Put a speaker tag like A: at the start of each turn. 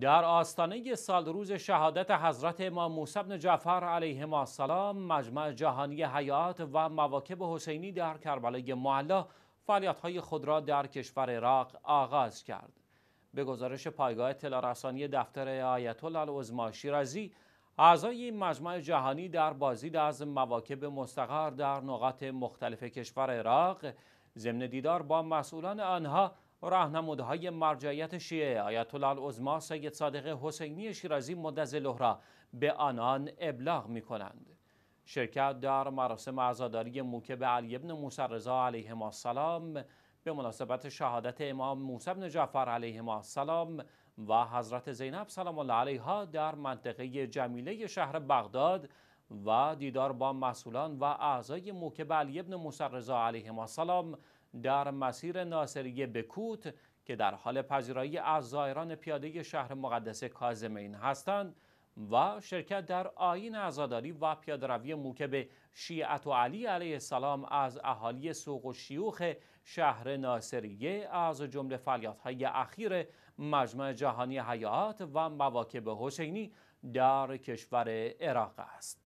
A: در آستانه سال روز شهادت حضرت امام موسی بن جعفر علیهما السلام مجمع جهانی حیات و مواکب حسینی در کربلای معلا فعالیت‌های خود را در کشور عراق آغاز کرد. به گزارش پایگاه اطلاع دفتر آیت الله العظما شیرازی اعضای این مجمع جهانی در بازدید از مواکب مستقر در نقاط مختلف کشور عراق ضمن دیدار با مسئولان آنها راهنمودهای مرجعیت شیعه آیت الله العظما سید صادق حسینی شیرازی مدز را به آنان ابلاغ می کنند. شرکت در مراسم عزاداری موکب علی ابن موسی رضا علیه سلام به مناسبت شهادت امام موسی بن جعفر علیه سلام و حضرت زینب سلام الله علیها در منطقه جمیله شهر بغداد و دیدار با مسئولان و اعضای موکب علی ابن مسرزا علیه السلام در مسیر ناصریه بکوت که در حال پذیرایی از زائران پیاده شهر مقدس کازمین هستند و شرکت در آین عزاداری و روی موکب شیعت و علی علیه السلام از اهالی سوق و شیوخ شهر ناصریه از جمله های اخیر مجمع جهانی حیات و مواکب حسینی در کشور عراق است.